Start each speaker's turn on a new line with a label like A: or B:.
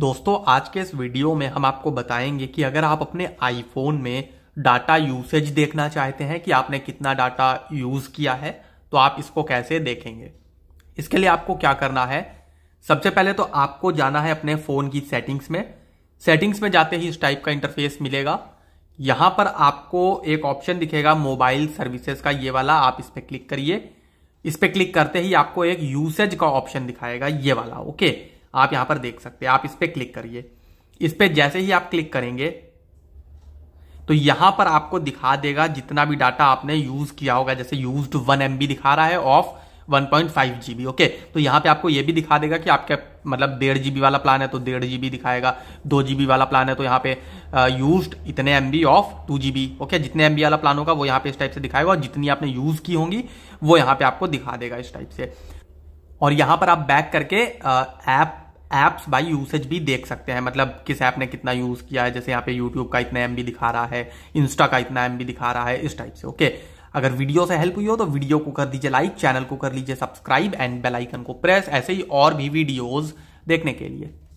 A: दोस्तों आज के इस वीडियो में हम आपको बताएंगे कि अगर आप अपने आईफोन में डाटा यूसेज देखना चाहते हैं कि आपने कितना डाटा यूज किया है तो आप इसको कैसे देखेंगे इसके लिए आपको क्या करना है सबसे पहले तो आपको जाना है अपने फोन की सेटिंग्स में सेटिंग्स में जाते ही इस टाइप का इंटरफेस मिलेगा यहां पर आपको एक ऑप्शन दिखेगा मोबाइल सर्विसेज का ये वाला आप इस पर क्लिक करिए इस पर क्लिक करते ही आपको एक यूसेज का ऑप्शन दिखाएगा ये वाला ओके okay? आप यहां पर देख सकते हैं आप इस पर क्लिक करिए इस पर जैसे ही आप क्लिक करेंगे तो यहां पर आपको दिखा देगा जितना भी डाटा आपने यूज किया होगा जैसे यूज वन एम दिखा रहा है ऑफ 1.5 जीबी ओके तो यहाँ पे आपको ये भी दिखा देगा कि आपके मतलब डेढ़ जीबी वाला प्लान है तो डेढ़ जीबी दिखाएगा दो जीबी वाला प्लान है तो यहाँ पे यूज इतने M B of two GB okay जितने एम बी वाला प्लान होगा वो यहाँ पे इस टाइप से दिखाएगा और जितनी आपने यूज की होंगी वो यहाँ पे आपको दिखा देगा इस टाइप से और यहां पर आप बैक करके ऐप ऐप्स बाई यूसेज भी देख सकते हैं मतलब किस ऐप ने कितना यूज़ किया है जैसे यहाँ पे यूट्यूब का इतना एम दिखा रहा है इंस्टा का इतना एम दिखा रहा है इस टाइप से ओके अगर वीडियो से हेल्प हुई हो तो वीडियो को कर दीजिए लाइक चैनल को कर लीजिए सब्सक्राइब एंड बेल आइकन को प्रेस ऐसे ही और भी वीडियोस देखने के लिए